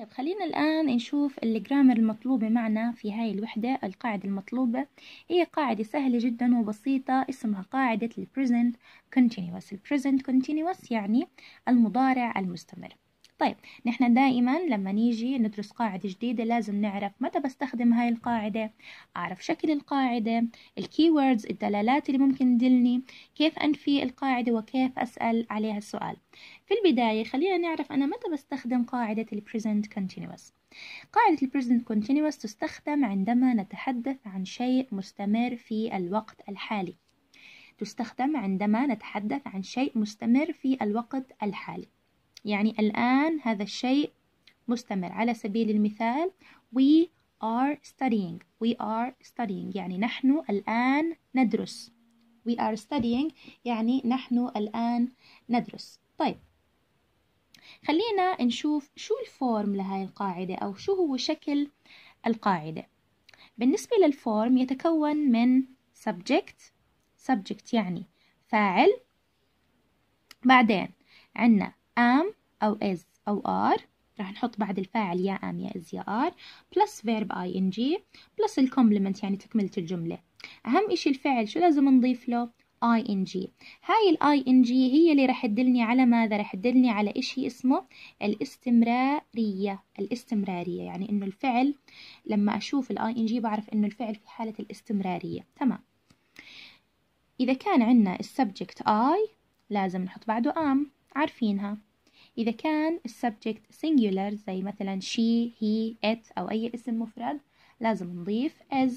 طيب خلينا الآن نشوف الجرامر المطلوبة معنا في هاي الوحدة القاعدة المطلوبة هي قاعدة سهلة جدا وبسيطة اسمها قاعدة الـ Present Continuous الـ Present Continuous يعني المضارع المستمر طيب نحن دائما لما نيجي ندرس قاعدة جديدة لازم نعرف متى بستخدم هاي القاعدة أعرف شكل القاعدة الكيوردز الدلالات اللي ممكن تدلني كيف أنفي القاعدة وكيف أسأل عليها السؤال في البداية خلينا نعرف أنا متى بستخدم قاعدة الـ Present Continuous قاعدة الـ Present Continuous تستخدم عندما نتحدث عن شيء مستمر في الوقت الحالي تستخدم عندما نتحدث عن شيء مستمر في الوقت الحالي يعني الآن هذا الشيء مستمر على سبيل المثال we are studying we are studying يعني نحن الآن ندرس we are studying يعني نحن الآن ندرس طيب خلينا نشوف شو الفورم لهاي القاعدة أو شو هو شكل القاعدة بالنسبة للفورم يتكون من subject subject يعني فاعل بعدين عنا am أو is أو are راح نحط بعد الفاعل يا ام يا از يا ار بلس فيرب اي ان جي بلس الكومبلمنت يعني تكمله الجمله اهم شيء الفعل شو لازم نضيف له اي ان جي هاي الاي ان جي هي اللي راح تدلني على ماذا راح تدلني على شيء اسمه الاستمراريه الاستمراريه يعني انه الفعل لما اشوف الاي ان جي بعرف انه الفعل في حاله الاستمراريه تمام اذا كان عندنا السبجكت اي لازم نحط بعده ام عارفينها إذا كان السبجكت singular زي مثلا she, he, it أو أي اسم مفرد لازم نضيف as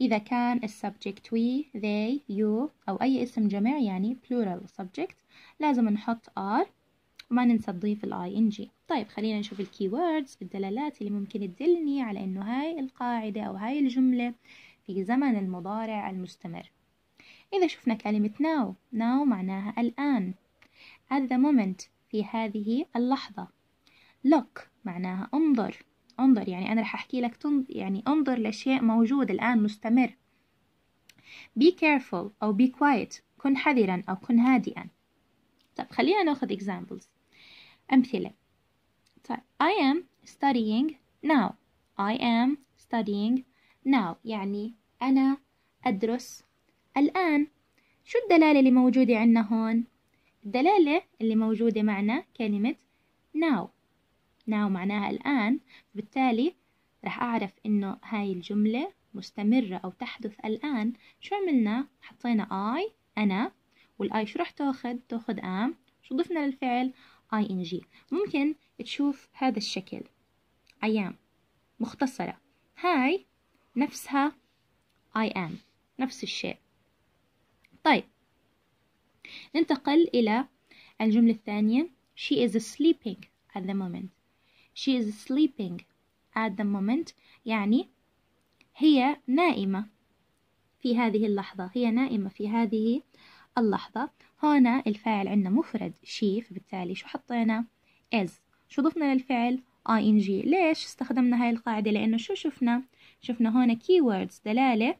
إذا كان السبجكت we, they, you أو أي اسم جمع يعني plural subject لازم نحط are وما ننسى نضيف ال ing طيب خلينا نشوف الكي ووردز الدلالات اللي ممكن تدلني على إنه هاي القاعدة أو هاي الجملة في زمن المضارع المستمر إذا شفنا كلمة now now معناها الآن at the moment في هذه اللحظة look معناها انظر انظر يعني أنا رح أحكي لك تنظ... يعني انظر لشيء موجود الآن مستمر be careful أو be quiet كن حذرا أو كن هادئا طب خلينا ناخذ examples أمثلة طيب I am studying now I am studying now يعني أنا أدرس الآن شو الدلالة اللي موجودة عندنا هون الدلالة اللي موجودة معنا كلمة now now معناها الآن بالتالي رح أعرف إنه هاي الجملة مستمرة أو تحدث الآن شو عملنا حطينا I أنا والاي شو رح تاخد تاخد am شو ضفنا للفعل ing ممكن تشوف هذا الشكل I am مختصرة هاي نفسها I am نفس الشيء طيب ننتقل إلى الجملة الثانية she is sleeping at the moment she is sleeping at the moment يعني هي نائمة في هذه اللحظة هي نائمة في هذه اللحظة هنا الفاعل عندنا مفرد she فبالتالي شو حطينا is شو ضفنا للفعل ing ليش استخدمنا هاي القاعدة لأنه شو شفنا شفنا هنا keywords دلالة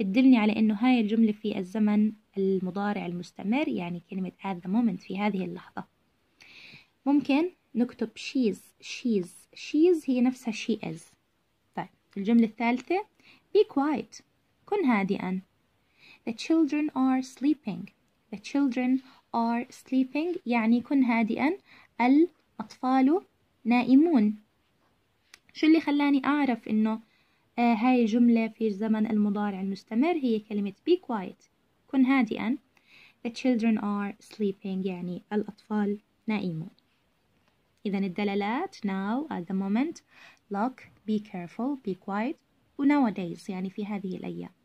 بتدلني على أنه هاي الجملة في الزمن المضارع المستمر يعني كلمة at the moment في هذه اللحظة ممكن نكتب she's she's she's هي نفسها she is طيب الجملة الثالثة be quiet كن هادئا the children are sleeping the children are sleeping يعني كن هادئا الأطفال نائمون شو اللي خلاني أعرف إنه آه هاي جملة في زمن المضارع المستمر هي كلمة be quiet كن هادئا The children are sleeping يعني الأطفال نائمون إذا الدلالات now at the moment look be careful be quiet يعني في هذه الأيام